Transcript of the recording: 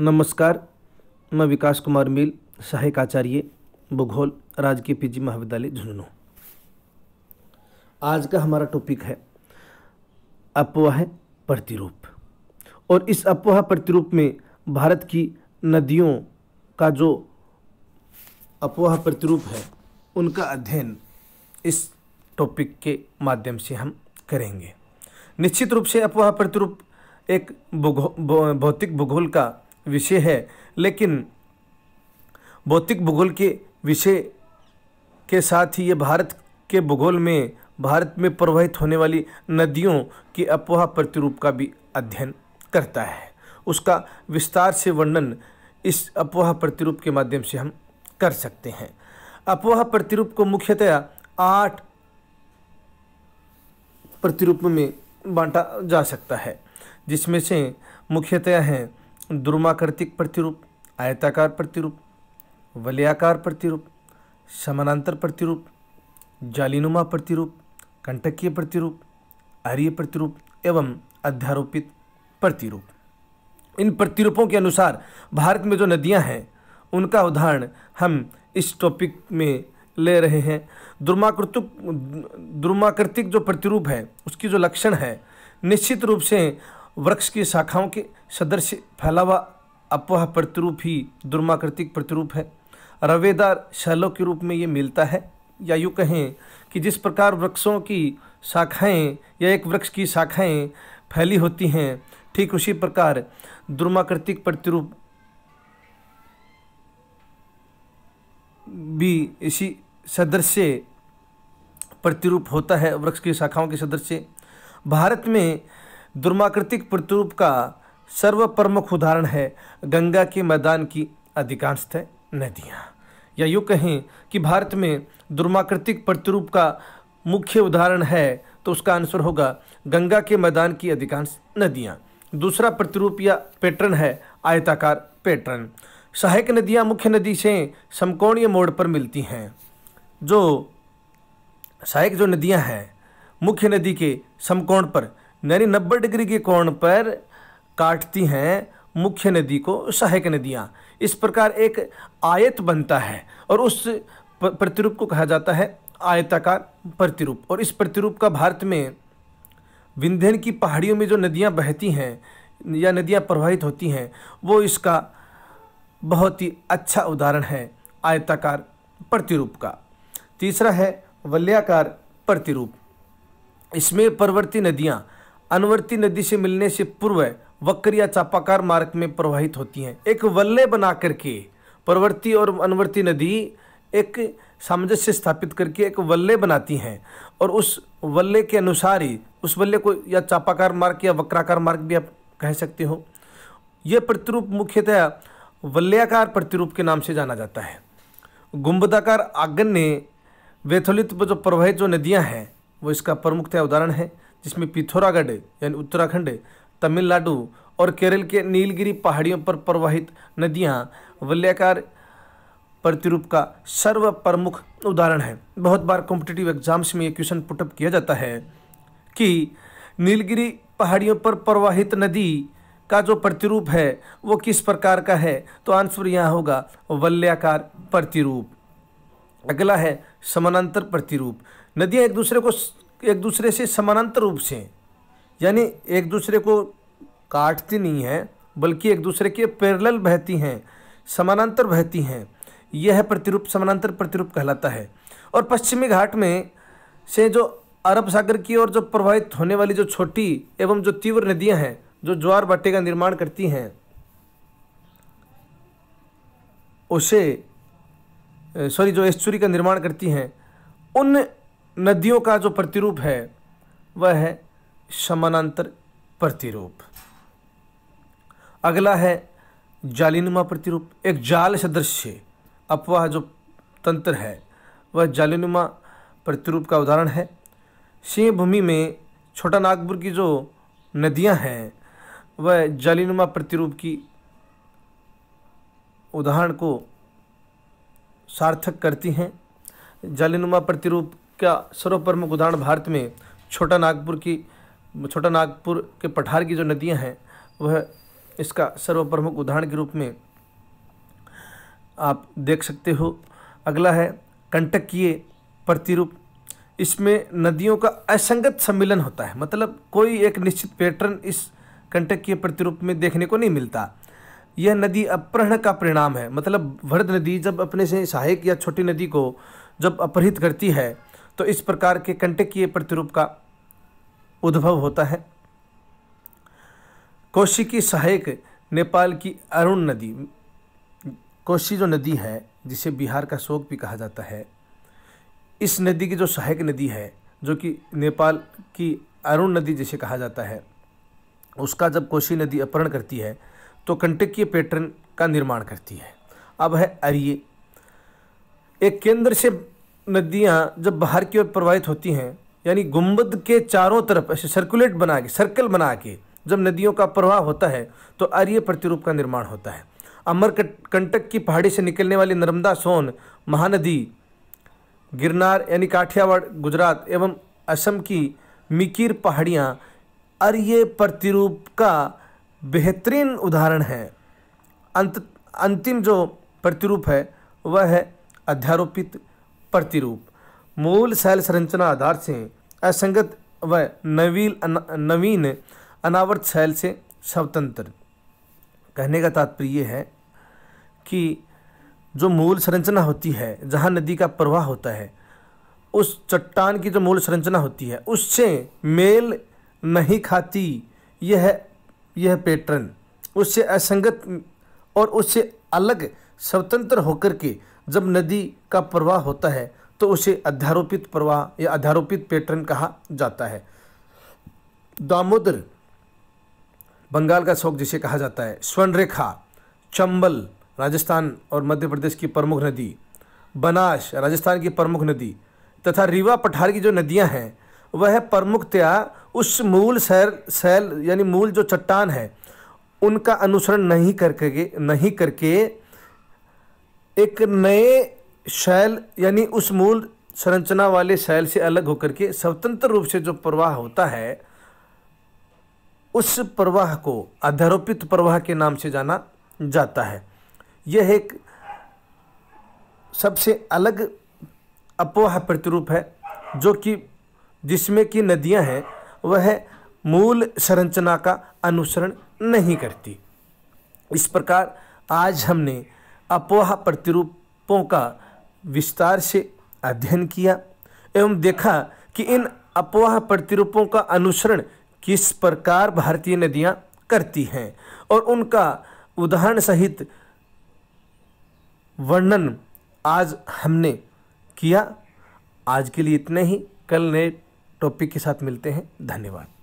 नमस्कार मैं विकास कुमार मील सहायक आचार्य भूगोल राजकीय पीजी महाविद्यालय झुंझुनू आज का हमारा टॉपिक है अपवाह प्रतिरूप और इस अपवाह प्रतिरूप में भारत की नदियों का जो अपवाह प्रतिरूप है उनका अध्ययन इस टॉपिक के माध्यम से हम करेंगे निश्चित रूप से अपवाह प्रतिरूप एक भौतिक भूगोल का विषय है लेकिन भौतिक भूगोल के विषय के साथ ही ये भारत के भूगोल में भारत में प्रवाहित होने वाली नदियों के अपवाह प्रतिरूप का भी अध्ययन करता है उसका विस्तार से वर्णन इस अपवाह प्रतिरूप के माध्यम से हम कर सकते हैं अपवाह प्रतिरूप को मुख्यतया आठ प्रतिरूप में बांटा जा सकता है जिसमें से मुख्यतया हैं द्रुमाकृतिक प्रतिरूप आयताकार प्रतिरूप वलयाकार प्रतिरूप समानांतर प्रतिरूप जालीनुमा प्रतिरूप कंटकीय प्रतिरूप आर्य प्रतिरूप एवं अध्यारोपित प्रतिरूप इन प्रतिरूपों के अनुसार भारत में जो नदियां हैं उनका उदाहरण हम इस टॉपिक में ले रहे हैं द्रुमाकृतिक द्रुमाकृतिक जो प्रतिरूप है उसकी जो लक्षण है निश्चित रूप से वृक्ष की शाखाओं के सदृश फैलावा अपवाह प्रतिरूप ही दुर्माकृतिक प्रतिरूप है रवेदार शैलों के रूप में ये मिलता है या यूँ कहें कि जिस प्रकार वृक्षों की शाखाएं या एक वृक्ष की शाखाएं फैली होती हैं ठीक उसी प्रकार दुर्माकृतिक प्रतिरूप भी इसी सदृश्य प्रतिरूप होता है वृक्ष की शाखाओं के सदृश्य भारत में दुर्माकृतिक प्रतिरूप का सर्व प्रमुख उदाहरण है गंगा के मैदान की अधिकांशतः नदियाँ या यूँ कहें कि भारत में दुर्माकृतिक प्रतिरूप का मुख्य उदाहरण है तो उसका आंसर होगा गंगा के मैदान की अधिकांश नदियाँ दूसरा प्रतिरूप या पैटर्न है आयताकार पैटर्न सहायक नदियाँ मुख्य नदी से समकोणीय मोड़ पर मिलती हैं जो सहायक जो नदियाँ हैं मुख्य नदी के समकोण पर यानी नब्बे डिग्री के कोण पर काटती हैं मुख्य नदी को सहायक नदियाँ इस प्रकार एक आयत बनता है और उस प्रतिरूप को कहा जाता है आयताकार प्रतिरूप और इस प्रतिरूप का भारत में विंध्यन की पहाड़ियों में जो नदियाँ बहती हैं या नदियाँ प्रवाहित होती हैं वो इसका बहुत ही अच्छा उदाहरण है आयताकार प्रतिरूप का तीसरा है वल्याकार प्रतिरूप इसमें परवर्ती नदियाँ अनवर्ती नदी से मिलने से पूर्व वक्र या चापाकार मार्ग में प्रवाहित होती हैं एक वल्ले बना करके परवर्ती और अनवर्ती नदी एक सामंजस्य स्थापित करके एक वल्ले बनाती हैं और उस वल्ले के अनुसार ही उस वल्ले को या चापाकार मार्ग या वक्राकार मार्ग भी आप कह सकते हो यह प्रतिरूप मुख्यतः वल्ल्याकार प्रतिरूप के नाम से जाना जाता है गुम्बदाकार आगन ने वेथोलित जो प्रवाहित जो नदियाँ हैं वो इसका प्रमुखतः उदाहरण है जिसमें पिथौरागढ़ यानी उत्तराखंड तमिलनाडु और केरल के नीलगिरी पहाड़ियों पर प्रवाहित नदियाँ वल्याकार प्रतिरूप का सर्व प्रमुख उदाहरण है बहुत बार कॉम्पिटिटिव एग्जाम्स में ये क्वेश्चन पुटअप किया जाता है कि नीलगिरी पहाड़ियों पर प्रवाहित नदी का जो प्रतिरूप है वो किस प्रकार का है तो आंसर यहाँ होगा वल्याकार प्रतिरूप अगला है समानांतर प्रतिरूप नदियाँ एक दूसरे को एक दूसरे से समानांतर रूप से यानी एक दूसरे को काटती नहीं है बल्कि एक दूसरे के पैरेलल बहती हैं समानांतर बहती हैं यह है प्रतिरूप समानांतर प्रतिरूप कहलाता है और पश्चिमी घाट में से जो अरब सागर की ओर जो प्रभावित होने वाली जो छोटी एवं जो तीव्र नदियां हैं जो ज्वार बाटे का निर्माण करती हैं उसे सॉरी जो एस्चुरी का निर्माण करती हैं उन नदियों का जो प्रतिरूप है वह है समानांतर प्रतिरूप अगला है जालीनुमा प्रतिरूप एक जाल सदृश्य अपवाह जो तंत्र है वह जालीनुमा प्रतिरूप का उदाहरण है सिंह भूमि में छोटा नागपुर की जो नदियां हैं वह जालीनुमा प्रतिरूप की उदाहरण को सार्थक करती हैं जालीनुमा प्रतिरूप का सर्वप्रमुख उदाहरण भारत में छोटा नागपुर की छोटा नागपुर के पठार की जो नदियां हैं वह इसका सर्वप्रमुख उदाहरण के रूप में आप देख सकते हो अगला है कंटकीय प्रतिरूप इसमें नदियों का असंगत सम्मिलन होता है मतलब कोई एक निश्चित पैटर्न इस कंटकीय प्रतिरूप में देखने को नहीं मिलता यह नदी अपहरण का परिणाम है मतलब वृद्ध नदी जब अपने से सहायक या छोटी नदी को जब अपहृत करती है तो इस प्रकार के कंटकीय प्रतिरूप का उद्भव होता है कोशी की सहायक नेपाल की अरुण नदी कोशी जो नदी है जिसे बिहार का शोक भी कहा जाता है इस नदी की जो सहायक नदी है जो कि नेपाल की अरुण नदी जिसे कहा जाता है उसका जब कोशी नदी अपहरण करती है तो कंटकीय पैटर्न का निर्माण करती है अब है अरिये एक केंद्र से नदियाँ जब बाहर की ओर प्रवाहित होती हैं यानी गुम्बद के चारों तरफ ऐसे सर्कुलेट बना के सर्कल बना के जब नदियों का प्रवाह होता है तो आर्य प्रतिरूप का निर्माण होता है अमर कंटक की पहाड़ी से निकलने वाली नर्मदा सोन महानदी गिरनार यानी काठियावाड़ गुजरात एवं असम की मिकिर पहाड़ियाँ आर्य प्रतिरूप का बेहतरीन उदाहरण है अंत अंतिम जो प्रतिरूप है वह है अध्यारोपित प्रतिरूप मूल शैल संरचना आधार से असंगत व नवील नवीन अनावर्त शैल से स्वतंत्र कहने का तात्पर्य है कि जो मूल संरचना होती है जहाँ नदी का प्रवाह होता है उस चट्टान की जो मूल संरचना होती है उससे मेल नहीं खाती यह यह पैटर्न उससे असंगत और उससे अलग स्वतंत्र होकर के जब नदी का प्रवाह होता है तो उसे अध्यारोपित प्रवाह या अध्यारोपित पैटर्न कहा जाता है दामोदर बंगाल का शोक जिसे कहा जाता है स्वर्णरेखा चंबल राजस्थान और मध्य प्रदेश की प्रमुख नदी बनास राजस्थान की प्रमुख नदी तथा रीवा पठार की जो नदियां हैं वह प्रमुखतया उस मूल शैल शैल यानी मूल जो चट्टान है उनका अनुसरण नहीं करके नहीं करके एक नए शैल यानी उस मूल संरचना वाले शैल से अलग होकर के स्वतंत्र रूप से जो प्रवाह होता है उस प्रवाह को अध्यारोपित प्रवाह के नाम से जाना जाता है यह एक सबसे अलग अपवाह प्रतिरूप है जो कि जिसमें कि नदियां हैं वह मूल संरचना का अनुसरण नहीं करती इस प्रकार आज हमने अपोह प्रतिरूपों का विस्तार से अध्ययन किया एवं देखा कि इन अपोह प्रतिरूपों का अनुसरण किस प्रकार भारतीय नदियाँ करती हैं और उनका उदाहरण सहित वर्णन आज हमने किया आज के लिए इतने ही कल नए टॉपिक के साथ मिलते हैं धन्यवाद